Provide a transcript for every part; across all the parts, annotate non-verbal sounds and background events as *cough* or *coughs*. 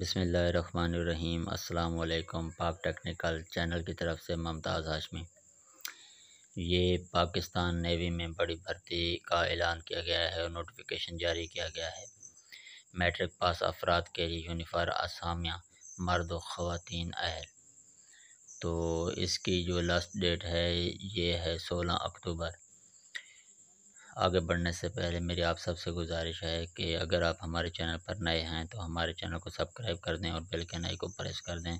बिसमीम अल्लाम पाक टेक्निकल चैनल की तरफ से ममताज़ हाशमी ये पाकिस्तान नेवी में बड़ी भर्ती का ऐलान किया गया है और नोटिफिकेशन जारी किया गया है मैट्रिक पास अफराद के लिए यूनिफार आसामिया मर्द व ख़वान अहल तो इसकी जो लास्ट डेट है ये है सोलह अक्टूबर आगे बढ़ने से पहले मेरी आप सबसे गुजारिश है कि अगर आप हमारे चैनल पर नए हैं तो हमारे चैनल को सब्सक्राइब कर दें और बेल के नई को प्रेस कर दें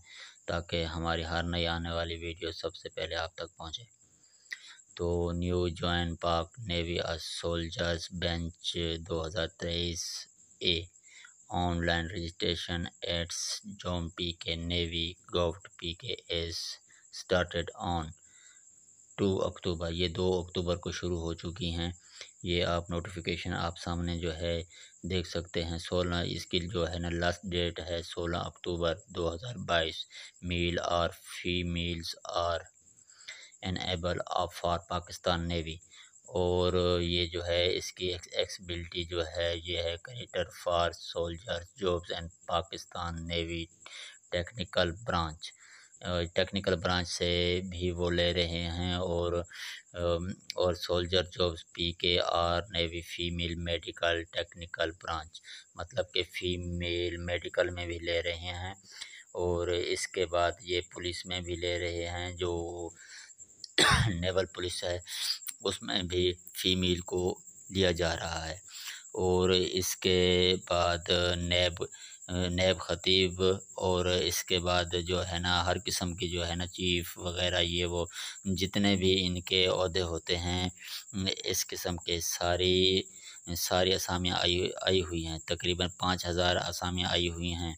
ताकि हमारी हर नई आने वाली वीडियो सबसे पहले आप तक पहुंचे तो new join Pak navy soldiers batch 2023 A online registration at जॉम पी के नेवी गोफ्ट P K S started on two October ये दो अक्टूबर को शुरू हो चुकी हैं ये आप नोटिफिकेशन आप सामने जो है देख सकते हैं सोलह इसकी जो है ना लास्ट डेट है सोलह अक्टूबर 2022 मेल और females are enable of for Pakistan navy और ये जो है इसकी एक्सबिलिटी जो है ये है करेटर for soldier jobs and Pakistan navy technical branch technical branch से भी वो ले रहे हैं और और soldier jobs P K R navy female medical technical branch मतलब कि फीमेल मेडिकल में भी ले रहे हैं और इसके बाद ये पुलिस में भी ले रहे हैं जो नेवल *coughs* पुलिस है उसमें भी फीमेल को लिया जा रहा है और इसके बाद नेब नैब ख़तीब और इसके बाद जो है ना हर किस्म की जो है ना चीफ़ वग़ैरह ये वो जितने भी इनके अहदे होते हैं इस किस्म के सारी सारी असामियाँ आई आई हुई हैं तकरीबन पाँच हज़ार असामियाँ आई हुई हैं